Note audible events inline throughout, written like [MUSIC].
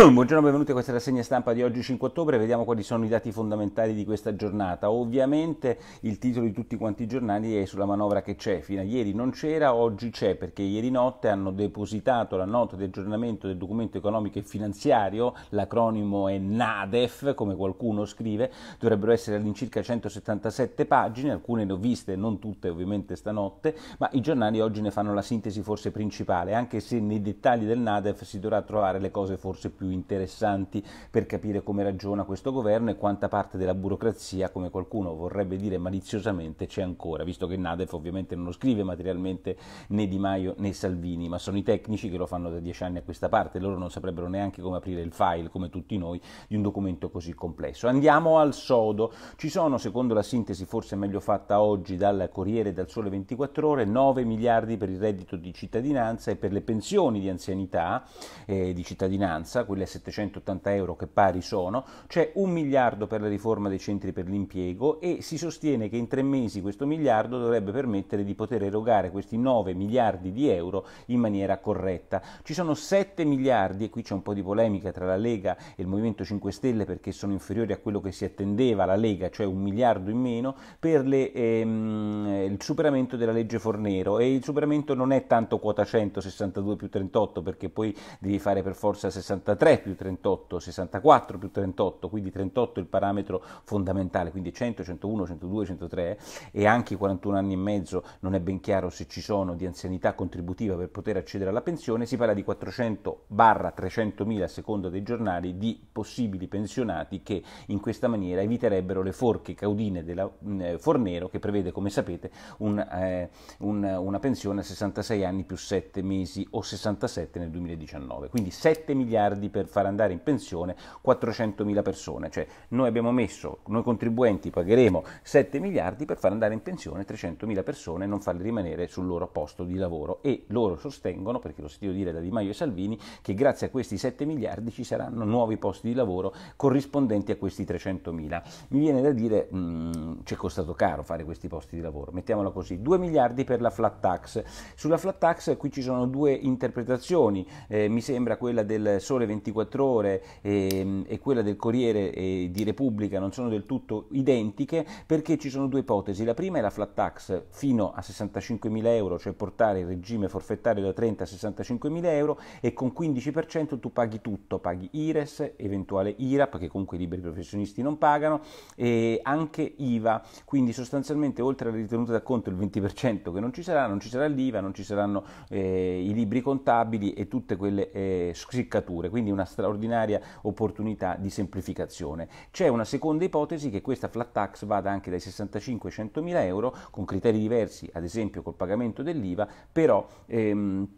Buongiorno, benvenuti a questa rassegna stampa di oggi 5 ottobre, vediamo quali sono i dati fondamentali di questa giornata. Ovviamente il titolo di tutti quanti i giornali è sulla manovra che c'è, fino a ieri non c'era, oggi c'è perché ieri notte hanno depositato la nota di aggiornamento del documento economico e finanziario, l'acronimo è NADEF, come qualcuno scrive, dovrebbero essere all'incirca 177 pagine, alcune le ho viste, non tutte ovviamente stanotte, ma i giornali oggi ne fanno la sintesi forse principale, anche se nei dettagli del NADEF si dovrà trovare le cose forse più interessanti per capire come ragiona questo governo e quanta parte della burocrazia, come qualcuno vorrebbe dire maliziosamente, c'è ancora, visto che Nadef ovviamente non lo scrive materialmente né Di Maio né Salvini, ma sono i tecnici che lo fanno da dieci anni a questa parte, loro non saprebbero neanche come aprire il file, come tutti noi, di un documento così complesso. Andiamo al sodo. Ci sono, secondo la sintesi forse meglio fatta oggi dal Corriere dal Sole 24 Ore, 9 miliardi per il reddito di cittadinanza e per le pensioni di anzianità eh, di cittadinanza, quelle a 780 euro che pari sono, c'è un miliardo per la riforma dei centri per l'impiego e si sostiene che in tre mesi questo miliardo dovrebbe permettere di poter erogare questi 9 miliardi di euro in maniera corretta. Ci sono 7 miliardi, e qui c'è un po' di polemica tra la Lega e il Movimento 5 Stelle perché sono inferiori a quello che si attendeva la Lega, cioè un miliardo in meno, per le, ehm, il superamento della legge Fornero e il superamento non è tanto quota 162 più 38 perché poi devi fare per forza 63 63 più 38, 64 più 38, quindi 38 è il parametro fondamentale, quindi 100, 101, 102, 103 e anche i 41 anni e mezzo non è ben chiaro se ci sono di anzianità contributiva per poter accedere alla pensione, si parla di 400 300 mila a seconda dei giornali di possibili pensionati che in questa maniera eviterebbero le forche caudine della mh, eh, Fornero che prevede come sapete un, eh, un, una pensione a 66 anni più 7 mesi o 67 nel 2019, quindi 7 miliardi miliardi per far andare in pensione 400.000 persone, cioè noi abbiamo messo, noi contribuenti pagheremo 7 miliardi per far andare in pensione 300.000 persone e non farle rimanere sul loro posto di lavoro e loro sostengono, perché lo sentito dire da Di Maio e Salvini, che grazie a questi 7 miliardi ci saranno nuovi posti di lavoro corrispondenti a questi 300.000. Mi viene da dire, mh, mm, ci è costato caro fare questi posti di lavoro, mettiamolo così, 2 miliardi per la flat tax. Sulla flat tax qui ci sono due interpretazioni, eh, mi sembra quella del sole 20 24 Ore e, ehm, e quella del Corriere e eh, di Repubblica non sono del tutto identiche perché ci sono due ipotesi. La prima è la flat tax fino a 65.000 euro, cioè portare il regime forfettario da 30 a 65.000 euro e con 15% tu paghi tutto, paghi IRES, eventuale IRAP che comunque i liberi professionisti non pagano e anche IVA, quindi sostanzialmente oltre alla ritenuta da conto il 20% che non ci sarà, non ci sarà l'IVA, non ci saranno eh, i libri contabili e tutte quelle eh, sciccature, quindi quindi una straordinaria opportunità di semplificazione. C'è una seconda ipotesi che questa flat tax vada anche dai 65 ai 100 mila euro, con criteri diversi, ad esempio col pagamento dell'IVA, però... Ehm,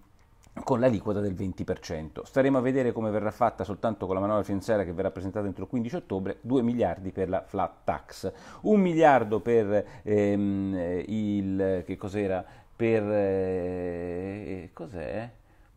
con l'aliquota del 20%. Staremo a vedere come verrà fatta soltanto con la manovra finanziaria che verrà presentata entro il 15 ottobre, 2 miliardi per la flat tax, 1 miliardo per ehm, il... che cos'era? Per... Eh, cos'è?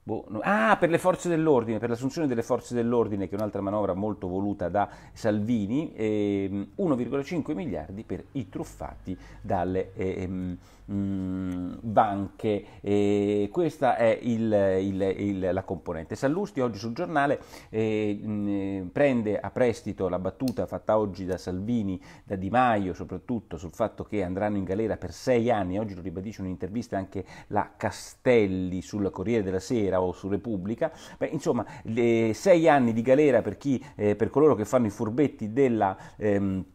Boh, no. Ah, per le forze dell'ordine, per l'assunzione delle forze dell'ordine, che è un'altra manovra molto voluta da Salvini, ehm, 1,5 miliardi per i truffati dalle, ehm, mh, mm, banche. E questa è il, il, il, la componente. Sallusti oggi sul giornale eh, mh, mm, prende a prestito la battuta fatta oggi da Salvini, da Di Maio soprattutto, sul fatto che andranno in galera per sei anni. Oggi lo ribadisce un'intervista anche la Castelli sul Corriere della Sera o su Repubblica. Beh, insomma, sei anni di galera per, chi, eh, per coloro che fanno i furbetti della... Ehm,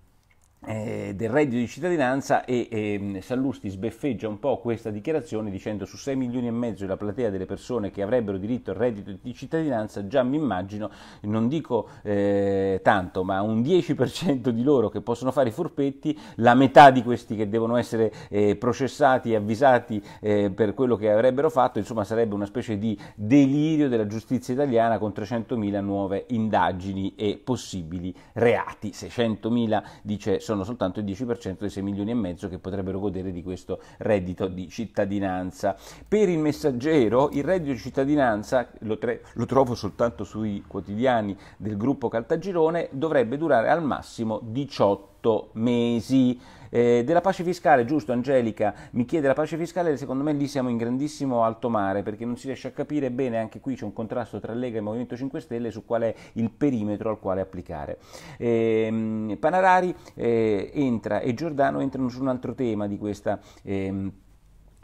eh, del reddito di cittadinanza e eh, Sallusti sbeffeggia un po' questa dichiarazione dicendo su 6 milioni e mezzo della platea delle persone che avrebbero diritto al reddito di cittadinanza già mi immagino, non dico eh, tanto, ma un 10% di loro che possono fare i furbetti, la metà di questi che devono essere eh, processati e avvisati eh, per quello che avrebbero fatto, insomma sarebbe una specie di delirio della giustizia italiana con 300.000 nuove indagini e possibili reati, 600.000 dice sono soltanto il 10% dei 6 milioni e mezzo che potrebbero godere di questo reddito di cittadinanza. Per il messaggero il reddito di cittadinanza, lo, tre, lo trovo soltanto sui quotidiani del gruppo Caltagirone, dovrebbe durare al massimo 18 18 mesi. Eh, della pace fiscale, giusto Angelica, mi chiede la pace fiscale, secondo me lì siamo in grandissimo alto mare perché non si riesce a capire bene, anche qui c'è un contrasto tra Lega e Movimento 5 Stelle su qual è il perimetro al quale applicare. Eh, Panarari eh, entra e Giordano entrano su un altro tema di questa... Eh,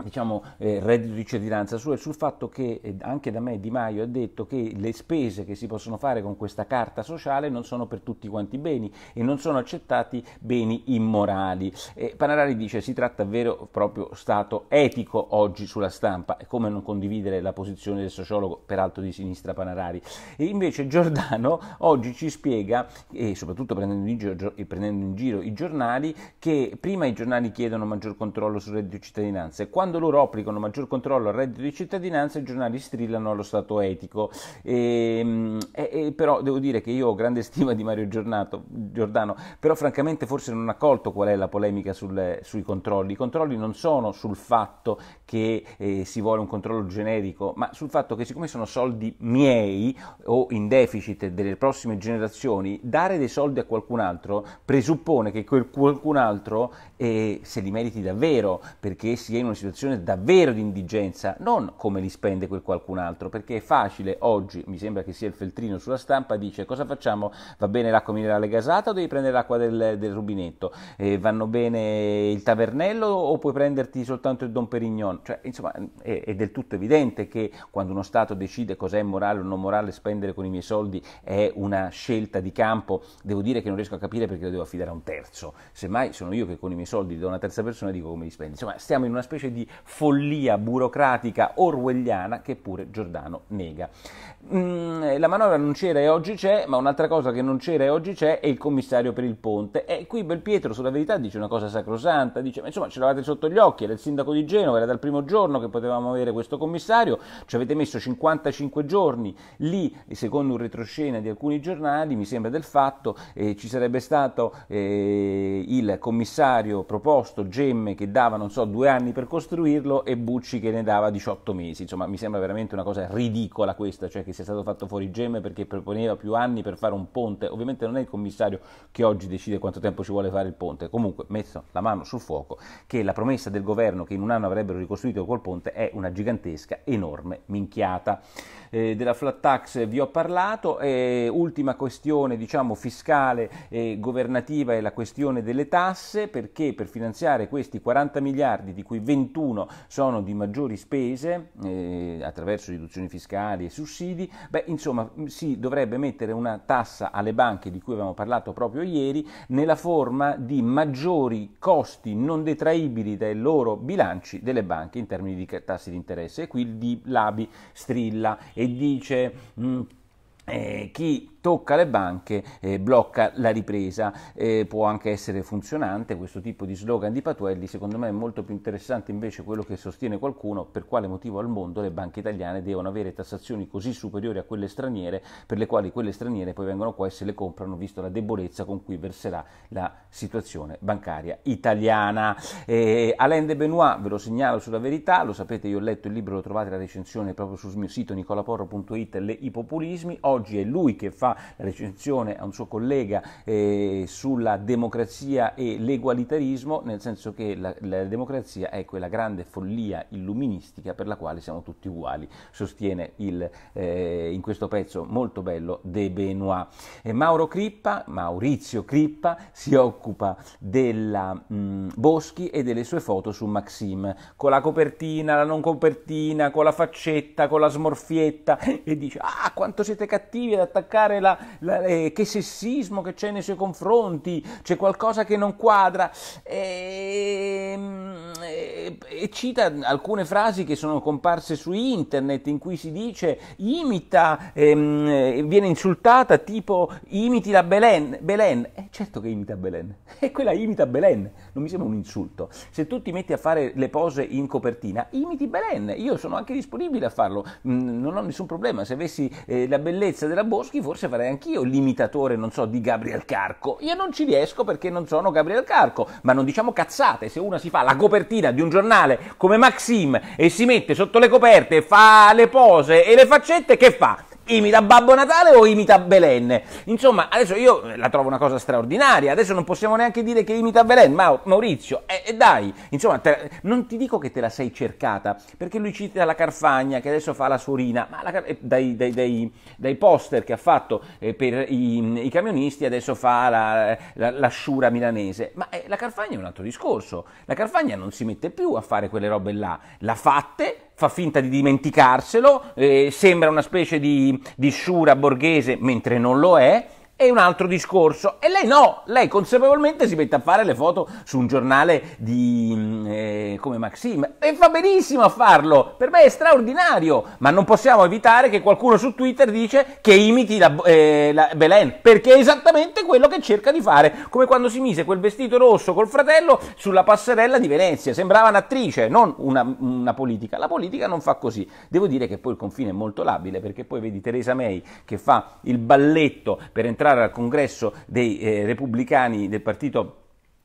diciamo, eh, reddito di cittadinanza, sul, sul fatto che eh, anche da me Di Maio ha detto che le spese che si possono fare con questa carta sociale non sono per tutti quanti beni e non sono accettati beni immorali. Eh, Panarari dice si tratta vero proprio stato etico oggi sulla stampa e come non condividere la posizione del sociologo peraltro di sinistra Panarari. E invece Giordano oggi ci spiega, e soprattutto prendendo in, giro, prendendo in giro i giornali, che prima i giornali chiedono maggior controllo sul reddito di cittadinanza e quando loro applicano maggior controllo al reddito di cittadinanza i giornali strillano allo stato etico. E, ehm, e, e però devo dire che io ho grande stima di Mario Giornato, Giordano, però francamente forse non ha colto qual è la polemica sul, sui controlli. I controlli non sono sul fatto che eh, si vuole un controllo generico, ma sul fatto che siccome sono soldi miei o in deficit delle prossime generazioni, dare dei soldi a qualcun altro presuppone che quel qualcun altro eh, se li meriti davvero, perché sia in una situazione situazione davvero di indigenza, non come li spende quel qualcun altro, perché è facile oggi, mi sembra che sia il feltrino sulla stampa, dice cosa facciamo? Va bene l'acqua minerale gasata o devi prendere l'acqua del, del rubinetto? Eh, vanno bene il tavernello o puoi prenderti soltanto il Don Perignon? Cioè, insomma, è, è del tutto evidente che quando uno Stato decide cos'è morale o non morale spendere con i miei soldi è una scelta di campo, devo dire che non riesco a capire perché lo devo affidare a un terzo, semmai sono io che con i miei soldi do a una terza persona e dico come li spendi. Insomma, stiamo in una specie di follia burocratica orwelliana che pure Giordano nega. Mm, la manovra non c'era e oggi c'è, ma un'altra cosa che non c'era e oggi c'è è il commissario per il ponte. E qui Belpietro sulla verità dice una cosa sacrosanta, dice ma insomma ce l'avete sotto gli occhi, era il sindaco di Genova, era dal primo giorno che potevamo avere questo commissario, ci avete messo 55 giorni lì, secondo un retroscena di alcuni giornali, mi sembra del fatto, eh, ci sarebbe stato eh, il commissario proposto, Gemme, che dava non so due anni per costruire, costruirlo e Bucci che ne dava 18 mesi. Insomma, mi sembra veramente una cosa ridicola questa, cioè che sia stato fatto fuori gemme perché proponeva più anni per fare un ponte. Ovviamente non è il commissario che oggi decide quanto tempo ci vuole fare il ponte. Comunque, messo la mano sul fuoco, che la promessa del governo che in un anno avrebbero ricostruito quel ponte è una gigantesca, enorme minchiata. Eh, della flat tax vi ho parlato, eh, ultima questione diciamo fiscale e governativa è la questione delle tasse, perché per finanziare questi 40 miliardi di cui 21 2021 sono di maggiori spese eh, attraverso riduzioni fiscali e sussidi, beh, insomma mm, si dovrebbe mettere una tassa alle banche di cui avevamo parlato proprio ieri nella forma di maggiori costi non detraibili dai loro bilanci delle banche in termini di tassi di interesse e qui il l'ABI strilla e dice mh, mm, eh, chi tocca le banche, eh, blocca la ripresa. Eh, può anche essere funzionante questo tipo di slogan di Patuelli, secondo me è molto più interessante invece quello che sostiene qualcuno per quale motivo al mondo le banche italiane devono avere tassazioni così superiori a quelle straniere, per le quali quelle straniere poi vengono qua e se le comprano, visto la debolezza con cui verserà la situazione bancaria italiana. Eh, Alain de Benoit, ve lo segnalo sulla verità, lo sapete, io ho letto il libro, lo trovate la recensione proprio sul mio sito nicolaporro.it, Le i populismi, oggi è lui che fa la recensione a un suo collega eh, sulla democrazia e l'egualitarismo, nel senso che la, la democrazia è quella grande follia illuministica per la quale siamo tutti uguali, sostiene il, eh, in questo pezzo molto bello De Benoit. E Mauro Crippa, Maurizio Crippa si occupa della mh, mm, Boschi e delle sue foto su Maxim, con la copertina, la non copertina, con la faccetta, con la smorfietta e dice "Ah, quanto siete cattivi ad attaccare la, la, eh, che sessismo che c'è nei suoi confronti, c'è qualcosa che non quadra. E, ehm, e, eh, e cita alcune frasi che sono comparse su internet in cui si dice imita, ehm, eh, viene insultata tipo imiti la Belen. Belen, eh, certo che imita Belen, è [LAUGHS] quella imita Belen, non mi sembra un insulto. Se tu ti metti a fare le pose in copertina, imiti Belen, io sono anche disponibile a farlo, mm, non ho nessun problema, se avessi eh, la bellezza della Boschi forse sarei anch'io l'imitatore, non so, di Gabriel Carco. Io non ci riesco perché non sono Gabriel Carco, ma non diciamo cazzate, se uno si fa la copertina di un giornale come Maxim e si mette sotto le coperte, e fa le pose e le faccette, che fa? imita Babbo Natale o imita Belen. Insomma, adesso io eh, la trovo una cosa straordinaria, adesso non possiamo neanche dire che imita Belen, ma Maurizio, e eh, eh dai, insomma, te, non ti dico che te la sei cercata, perché lui cita la Carfagna che adesso fa la suorina, ma la, eh, dai, dai, dai, dai, poster che ha fatto eh, per i, i, camionisti adesso fa la, la, l'asciura milanese, ma eh, la Carfagna è un altro discorso, la Carfagna non si mette più a fare quelle robe là, l'ha fatte, fa finta di dimenticarselo, eh, sembra una specie di, di sciura borghese mentre non lo è, è un altro discorso. E lei no, lei consapevolmente si mette a fare le foto su un giornale di, mm, eh, come Maxim e fa benissimo a farlo, per me è straordinario, ma non possiamo evitare che qualcuno su Twitter dice che imiti la, eh, la Belen, perché è esattamente quello che cerca di fare, come quando si mise quel vestito rosso col fratello sulla passerella di Venezia, sembrava un'attrice, non una, una politica, la politica non fa così. Devo dire che poi il confine è molto labile, perché poi vedi Teresa May che fa il balletto per entrare entrare al congresso dei eh, repubblicani del partito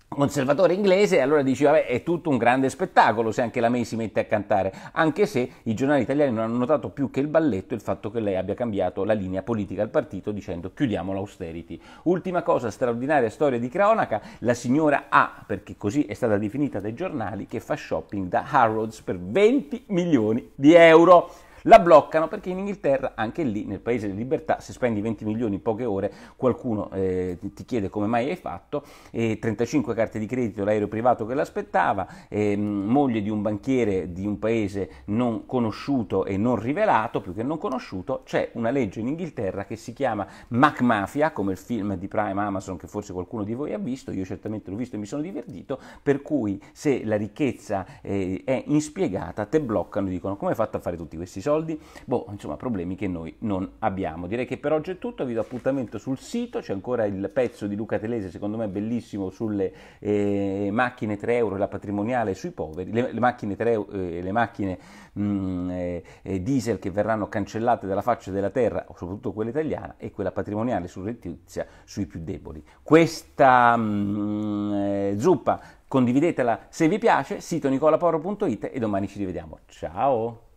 conservatore inglese e allora diceva vabbè è tutto un grande spettacolo se anche la May si mette a cantare anche se i giornali italiani non hanno notato più che il balletto il fatto che lei abbia cambiato la linea politica al partito dicendo chiudiamo l'austerity ultima cosa straordinaria storia di cronaca la signora A perché così è stata definita dai giornali che fa shopping da Harrods per 20 milioni di euro la bloccano perché in Inghilterra, anche lì nel paese delle libertà, se spendi 20 milioni in poche ore qualcuno eh, ti chiede come mai hai fatto, eh, 35 carte di credito, l'aereo privato che l'aspettava, eh, moglie di un banchiere di un paese non conosciuto e non rivelato, più che non conosciuto, c'è una legge in Inghilterra che si chiama MacMafia, come il film di Prime Amazon che forse qualcuno di voi ha visto, io certamente l'ho visto e mi sono divertito, per cui se la ricchezza eh, è inspiegata te bloccano e dicono come hai fatto a fare tutti questi soldi? soldi, boh, insomma, problemi che noi non abbiamo. Direi che per oggi è tutto, vi do appuntamento sul sito, c'è ancora il pezzo di Luca Telese, secondo me bellissimo, sulle eh, macchine 3 euro e la patrimoniale sui poveri, le, le macchine, 3, eh, le macchine mh, mm, eh, eh, diesel che verranno cancellate dalla faccia della terra, soprattutto quella italiana, e quella patrimoniale surrettizia sui più deboli. Questa mh, mm, eh, zuppa condividetela se vi piace, sito nicolaporo.it e domani ci rivediamo. Ciao!